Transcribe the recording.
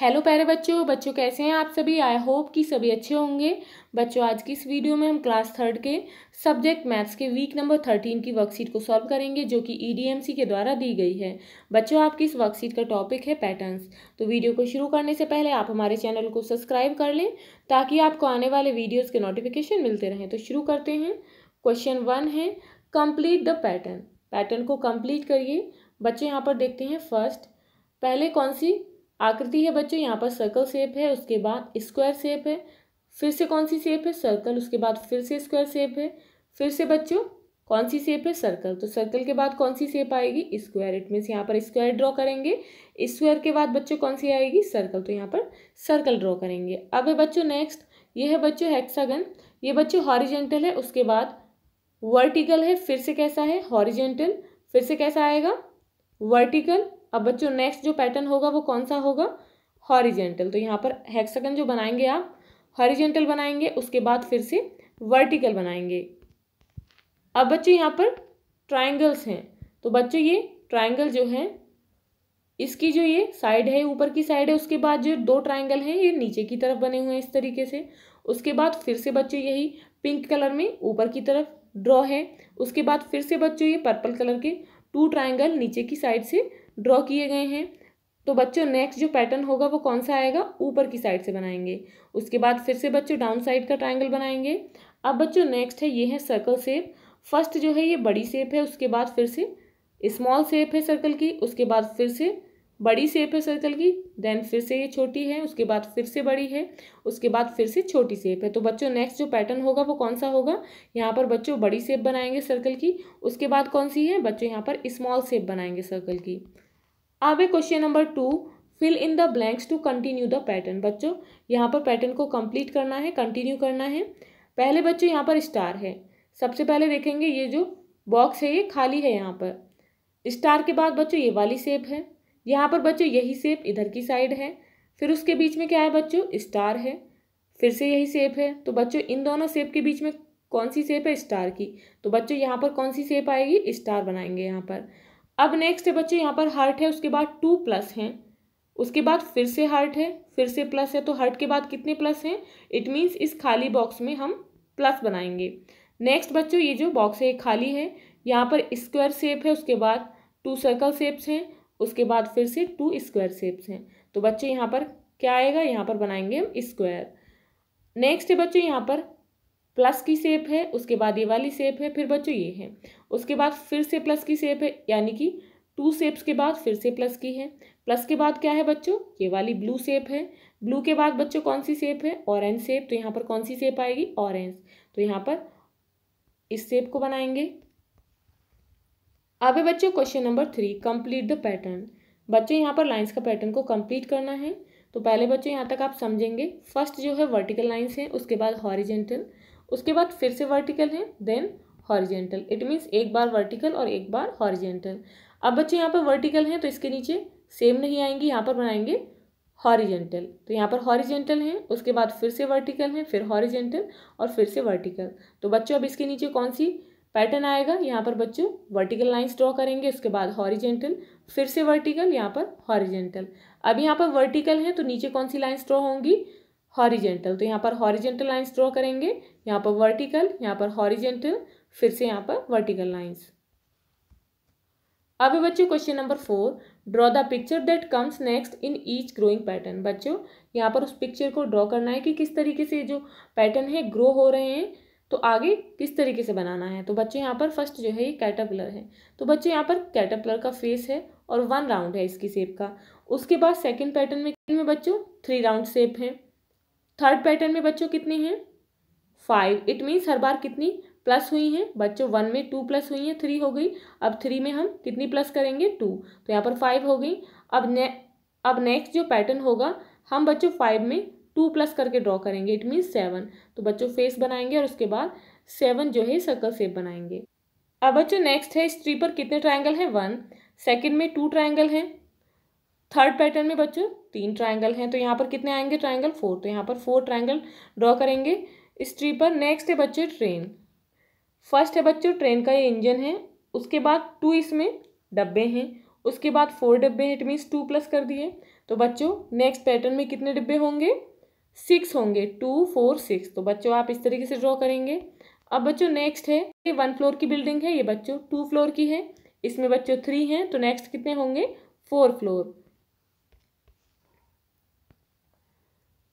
hello प्यारे बच्चों बच्चों कैसे हैं आप सभी आई होप कि सभी अच्छे होंगे बच्चों आज की इस वीडियो में हम क्लास थर्ड के सब्जेक्ट मैथ्स के वीक नंबर थर्टीन की वर्कशीट को सॉल्व करेंगे जो कि ईडीएमसी e के द्वारा दी गई है बच्चों आपकी इस वर्कशीट का टॉपिक है पैटर्न्स तो वीडियो को शुरू करने से पहले आप हमारे चैनल को सब्सक्राइब कर लें ताकि आपको आने वाले वीडियोज़ के नोटिफिकेशन मिलते रहें तो शुरू करते हैं क्वेश्चन वन है कम्प्लीट द पैटर्न पैटर्न को कम्प्लीट करिए बच्चे यहाँ पर देखते हैं फर्स्ट पहले कौन सी आकृति है बच्चों यहाँ पर सर्कल सेप है उसके बाद स्क्वायर सेप है फिर से कौन सी सेप है सर्कल उसके बाद फिर से स्क्वायर सेप है फिर से बच्चों कौन सी सेप है सर्कल तो सर्कल के बाद कौन सी सेप आएगी स्क्वायर इट मीन्स यहाँ पर स्क्वायर ड्रॉ करेंगे स्क्वायर के बाद बच्चों कौन सी आएगी सर्कल तो यहाँ पर सर्कल ड्रॉ करेंगे अब है बच्चों नेक्स्ट ये है बच्चों हेक्सागन ये बच्चों हॉरिजेंटल है उसके बाद वर्टिकल है फिर से कैसा है हॉरिजेंटल फिर से कैसा आएगा वर्टिकल अब बच्चों नेक्स्ट जो पैटर्न होगा वो कौन सा होगा हॉरिजेंटल तो यहाँ पर हेक्सागन जो बनाएंगे आप हॉरिजेंटल बनाएंगे उसके बाद फिर से वर्टिकल बनाएंगे अब बच्चों यहाँ पर ट्राइंगल्स हैं तो बच्चों ये ट्राइंगल जो है इसकी जो ये साइड है ऊपर की साइड है उसके बाद जो दो ट्राइंगल हैं ये नीचे की तरफ बने हुए हैं इस तरीके से उसके बाद फिर से बच्चों यही पिंक कलर में ऊपर की तरफ ड्रॉ है उसके बाद फिर से बच्चों ये पर्पल कलर के टू ट्राइंगल नीचे की साइड से ड्रॉ किए गए हैं तो बच्चों नेक्स्ट जो पैटर्न होगा वो कौन सा आएगा ऊपर की साइड से बनाएंगे उसके बाद फिर से बच्चों डाउन साइड का ट्राइंगल बनाएंगे अब बच्चों नेक्स्ट है ये है सर्कल सेप फर्स्ट जो है ये बड़ी सेप है उसके बाद फिर से स्मॉल सेप है सर्कल की उसके बाद फिर से बड़ी सेप है सर्कल की देन फिर से ये छोटी है उसके बाद फिर से बड़ी है उसके बाद फिर से छोटी सेप है तो बच्चों नेक्स्ट जो पैटर्न होगा वो कौन सा होगा यहाँ पर बच्चों बड़ी सेप बनाएंगे सर्कल की उसके बाद कौन सी है बच्चों यहाँ पर स्मॉल सेप बनाएंगे सर्कल की आगे question number two fill in the blanks to continue the pattern बच्चों यहाँ पर पैटर्न को कंप्लीट करना है कंटिन्यू करना है पहले बच्चों यहाँ पर स्टार है सबसे पहले देखेंगे ये जो बॉक्स है ये खाली है यहाँ पर स्टार के बाद बच्चों ये वाली सेप है यहाँ पर बच्चों यही सेप इधर की साइड है फिर उसके बीच में क्या है बच्चों स्टार है फिर से यही सेप है तो बच्चों इन दोनों सेप के बीच में कौन सी सेप है स्टार की तो बच्चों यहाँ पर कौन सी सेप आएगी स्टार बनाएंगे यहाँ पर अब नेक्स्ट है बच्चे यहाँ पर हार्ट है उसके बाद टू प्लस हैं उसके बाद फिर से हार्ट है फिर से प्लस है तो हार्ट के बाद कितने प्लस हैं इट मीन्स इस खाली बॉक्स में हम प्लस बनाएंगे नेक्स्ट बच्चों ये जो बॉक्स है खाली है यहाँ पर स्क्वायर शेप है उसके बाद टू सर्कल शेप्स हैं उसके बाद फिर से टू स्क्वायर शेप्स हैं तो बच्चे यहाँ पर क्या आएगा यहाँ पर बनाएंगे हम स्क्वायर नेक्स्ट है बच्चों यहाँ पर प्लस की सेप है उसके बाद ये वाली सेप है फिर बच्चों ये है उसके बाद फिर से प्लस की सेप है यानी कि टू सेप्स के बाद फिर से प्लस की है प्लस के बाद क्या है बच्चों ये वाली ब्लू सेप है ब्लू के बाद बच्चों कौन सी सेप है ऑरेंज सेप तो यहाँ पर कौन सी सेप आएगी ऑरेंज तो यहाँ पर इस सेप को बनाएंगे अब है बच्चों question number three complete the pattern बच्चों यहाँ पर लाइंस का पैटर्न को कंप्लीट करना है तो पहले बच्चों यहाँ तक आप समझेंगे फर्स्ट जो है वर्टिकल लाइंस हैं उसके बाद हॉरिजेंटल उसके बाद फिर से वर्टिकल है देन हॉरिजेंटल इट मीन्स एक बार वर्टिकल और एक बार हॉरिजेंटल अब बच्चे यहाँ पर वर्टिकल हैं तो इसके नीचे सेम नहीं आएंगे यहाँ पर बनाएंगे हॉरिजेंटल तो यहाँ पर हॉरिजेंटल है उसके बाद फिर से वर्टिकल है फिर हॉरिजेंटल और फिर से वर्टिकल तो बच्चों अब इसके नीचे कौन सी पैटर्न आएगा यहाँ पर बच्चों वर्टिकल लाइंस ड्रॉ करेंगे उसके बाद हॉरिजेंटल फिर से वर्टिकल यहाँ पर हॉरिजेंटल अब यहाँ पर वर्टिकल है तो नीचे कौन सी लाइन्स ड्रॉ होंगी हॉरिजेंटल तो यहाँ पर हॉरिजेंटल लाइन्स ड्रॉ करेंगे यहाँ पर वर्टिकल यहाँ पर हॉरिजेंटल फिर से यहाँ पर वर्टिकल लाइन्स अभी बच्चों question number four draw the picture that comes next in each growing pattern बच्चों यहाँ पर उस पिक्चर को ड्रॉ करना है कि किस तरीके से जो पैटर्न है ग्रो हो रहे हैं तो आगे किस तरीके से बनाना है तो बच्चे यहाँ पर फर्स्ट जो है ये कैटापलर है तो बच्चे यहाँ पर कैटापलर का फेस है और वन राउंड है इसकी शेप का उसके बाद सेकंड पैटर्न में में बच्चों थ्री राउंड शेप है थर्ड पैटर्न में बच्चों कितने हैं फाइव इट मीन्स हर बार कितनी प्लस हुई हैं बच्चों वन में टू प्लस हुई हैं थ्री हो गई अब थ्री में हम कितनी प्लस करेंगे टू तो यहाँ पर फाइव हो गई अब ने अब नेक्स्ट जो पैटर्न होगा हम बच्चों फाइव में टू प्लस करके ड्रॉ करेंगे इट मीन्स सेवन तो बच्चों फेस बनाएंगे और उसके बाद सेवन जो है सर्कल सेप बनाएंगे अब बच्चों नेक्स्ट है इस पर कितने ट्राइंगल हैं वन सेकेंड में टू ट्राइंगल हैं थर्ड पैटर्न में बच्चों तीन ट्राइंगल हैं तो यहाँ पर कितने आएंगे ट्राइंगल फोर तो यहाँ पर फोर ट्राइंगल ड्रॉ करेंगे इस ट्री पर नेक्स्ट है बच्चे ट्रेन फर्स्ट है बच्चों ट्रेन का ये इंजन है उसके बाद टू इसमें डब्बे हैं उसके बाद फोर डब्बे हैं इट मीन्स टू प्लस कर दिए तो बच्चों नेक्स्ट पैटर्न में कितने डिब्बे होंगे सिक्स होंगे टू फोर सिक्स तो बच्चों आप इस तरीके से ड्रॉ करेंगे अब बच्चों नेक्स्ट है ये वन फ्लोर की बिल्डिंग है ये बच्चों टू फ्लोर की है इसमें बच्चों थ्री हैं तो नेक्स्ट कितने होंगे फोर फ्लोर